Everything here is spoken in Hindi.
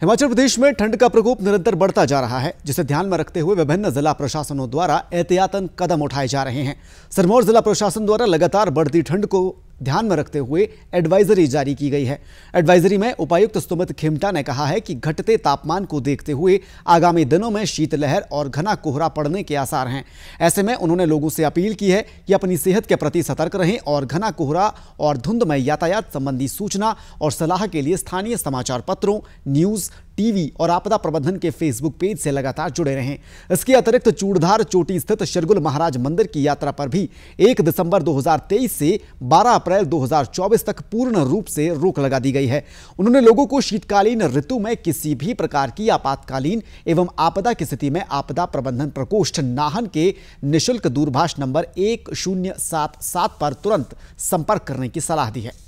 हिमाचल प्रदेश में ठंड का प्रकोप निरंतर बढ़ता जा रहा है जिसे ध्यान में रखते हुए विभिन्न जिला प्रशासनों द्वारा एहतियातन कदम उठाए जा रहे हैं सिरमौर जिला प्रशासन द्वारा लगातार बढ़ती ठंड को ध्यान में रखते हुए एडवाइजरी जारी की गई है एडवाइजरी में उपायुक्त सुमित खिमटा ने कहा है कि घटते तापमान को देखते हुए आगामी दिनों में शीतलहर और घना कोहरा पड़ने के आसार हैं ऐसे में उन्होंने लोगों से अपील की है कि अपनी सेहत के प्रति सतर्क रहें और घना कोहरा और धुंध यातायात संबंधी सूचना और सलाह के लिए स्थानीय समाचार पत्रों न्यूज़ टीवी और आपदा प्रबंधन के फेसबुक पेज से लगातार जुड़े रहे इसके अतिरिक्त चूड़धार चोटी स्थित शरगुल महाराज मंदिर की यात्रा पर भी 1 दिसंबर 2023 से 12 अप्रैल 2024 तक पूर्ण रूप से रोक लगा दी गई है उन्होंने लोगों को शीतकालीन ऋतु में किसी भी प्रकार की आपातकालीन एवं आपदा की स्थिति में आपदा प्रबंधन प्रकोष्ठ नाहन के निःशुल्क दूरभाष नंबर एक पर तुरंत संपर्क करने की सलाह दी है